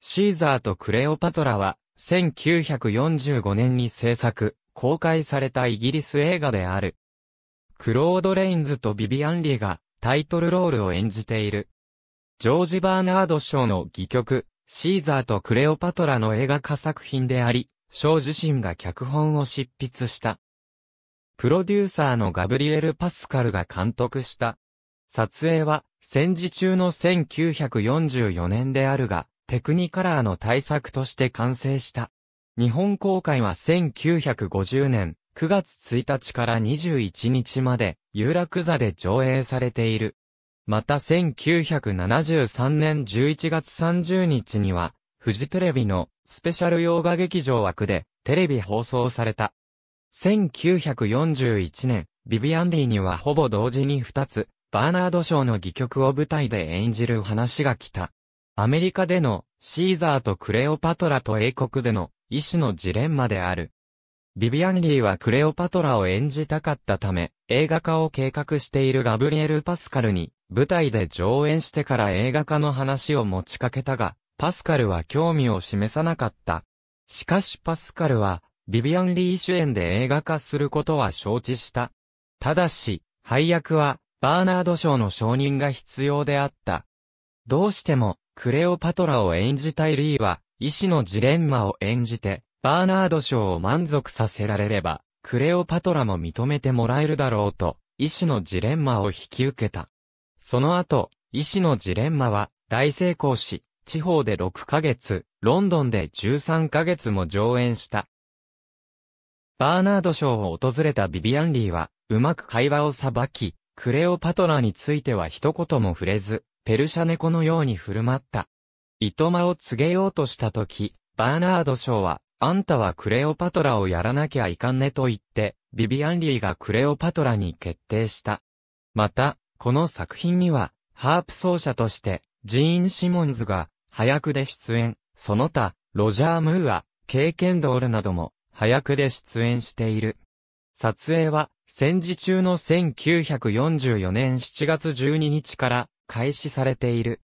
シーザーとクレオパトラは、1945年に制作、公開されたイギリス映画である。クロード・レインズとビビアン・リがタイトルロールを演じている。ジョージ・バーナード・賞の戯曲、シーザーとクレオパトラの映画化作品であり、賞自身が脚本を執筆した。プロデューサーのガブリエル・パスカルが監督した。撮影は戦時中の1944年であるが、テクニカラーの対策として完成した。日本公開は1950年9月1日から21日まで有楽座で上映されている。また1973年11月30日には、フジテレビのスペシャル洋画劇場枠でテレビ放送された。1941年、ビビアン・リーにはほぼ同時に2つ、バーナード賞の戯曲を舞台で演じる話が来た。アメリカでのシーザーとクレオパトラと英国での医師のジレンマである。ビビアン・リーはクレオパトラを演じたかったため、映画化を計画しているガブリエル・パスカルに、舞台で上演してから映画化の話を持ちかけたが、パスカルは興味を示さなかった。しかしパスカルは、ビビアン・リー主演で映画化することは承知した。ただし、配役は、バーナード賞の承認が必要であった。どうしても、クレオパトラを演じたいリーは、医師のジレンマを演じて、バーナード賞を満足させられれば、クレオパトラも認めてもらえるだろうと、医師のジレンマを引き受けた。その後、医師のジレンマは、大成功し、地方で6ヶ月、ロンドンで13ヶ月も上演した。バーナード賞を訪れたビビアン・リーは、うまく会話をさばき、クレオパトラについては一言も触れず、ペルシャ猫のように振る舞った。糸間を告げようとしたとき、バーナード賞は、あんたはクレオパトラをやらなきゃいかんねと言って、ビビアンリーがクレオパトラに決定した。また、この作品には、ハープ奏者として、ジーン・シモンズが、早くで出演、その他、ロジャー・ムーア、経験ドールなども、早くで出演している。撮影は、戦時中の1944年7月12日から開始されている。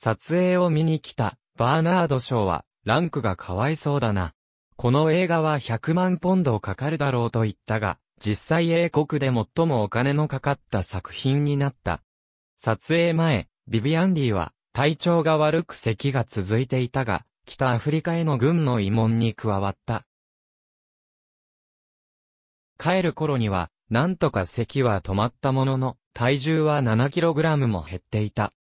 撮影を見に来た、バーナード賞は、ランクがかわいそうだな。この映画は100万ポンドかかるだろうと言ったが、実際英国で最もお金のかかった作品になった。撮影前、ビビアンリーは体調が悪く咳が続いていたが、北アフリカへの軍の慰問に加わった。帰る頃には、なんとか咳は止まったものの、体重は 7kg も減っていた。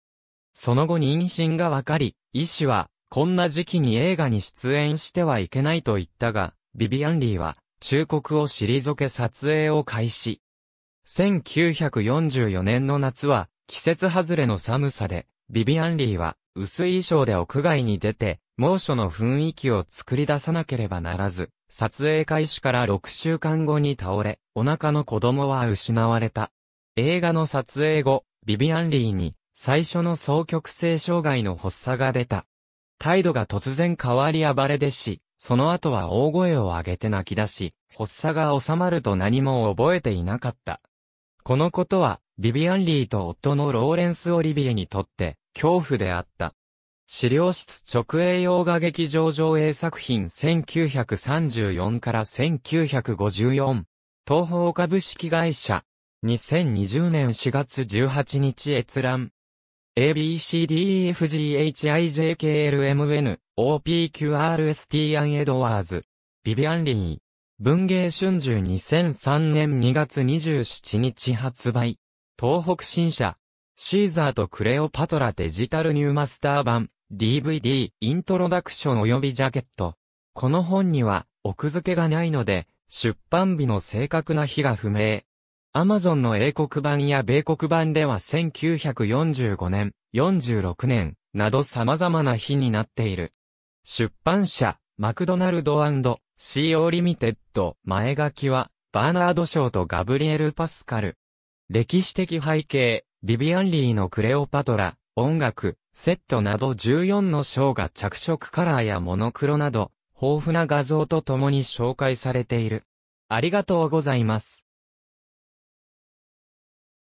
その後妊娠がわかり、医師は、こんな時期に映画に出演してはいけないと言ったが、ビビアン・リーは、忠告を退け撮影を開始。1944年の夏は、季節外れの寒さで、ビビアン・リーは、薄い衣装で屋外に出て、猛暑の雰囲気を作り出さなければならず、撮影開始から6週間後に倒れ、お腹の子供は失われた。映画の撮影後、ビビアン・リーに最初の双極性障害の発作が出た。態度が突然変わり暴れ出し、その後は大声を上げて泣き出し、発作が収まると何も覚えていなかった。このことは、ビビアン・リーと夫のローレンス・オリビエにとって、恐怖であった。資料室直営洋画劇場上映作品1934から1954東方株式会社。2020年4月18日閲覧。ABCDEFGHIJKLMN、OPQRSTN エドワーズ、ビビアンリー。文芸春秋2003年2月27日発売。東北新社。シーザーとクレオパトラデジタルニューマスター版、DVD、イントロダクション及びジャケット。この本には、奥付けがないので、出版日の正確な日が不明。アマゾンの英国版や米国版では1945年、46年、など様々な日になっている。出版社、マクドナルド &CO リミテッド、前書きは、バーナード賞とガブリエル・パスカル。歴史的背景、ビビアン・リーのクレオパトラ、音楽、セットなど14の賞が着色カラーやモノクロなど、豊富な画像とともに紹介されている。ありがとうございます。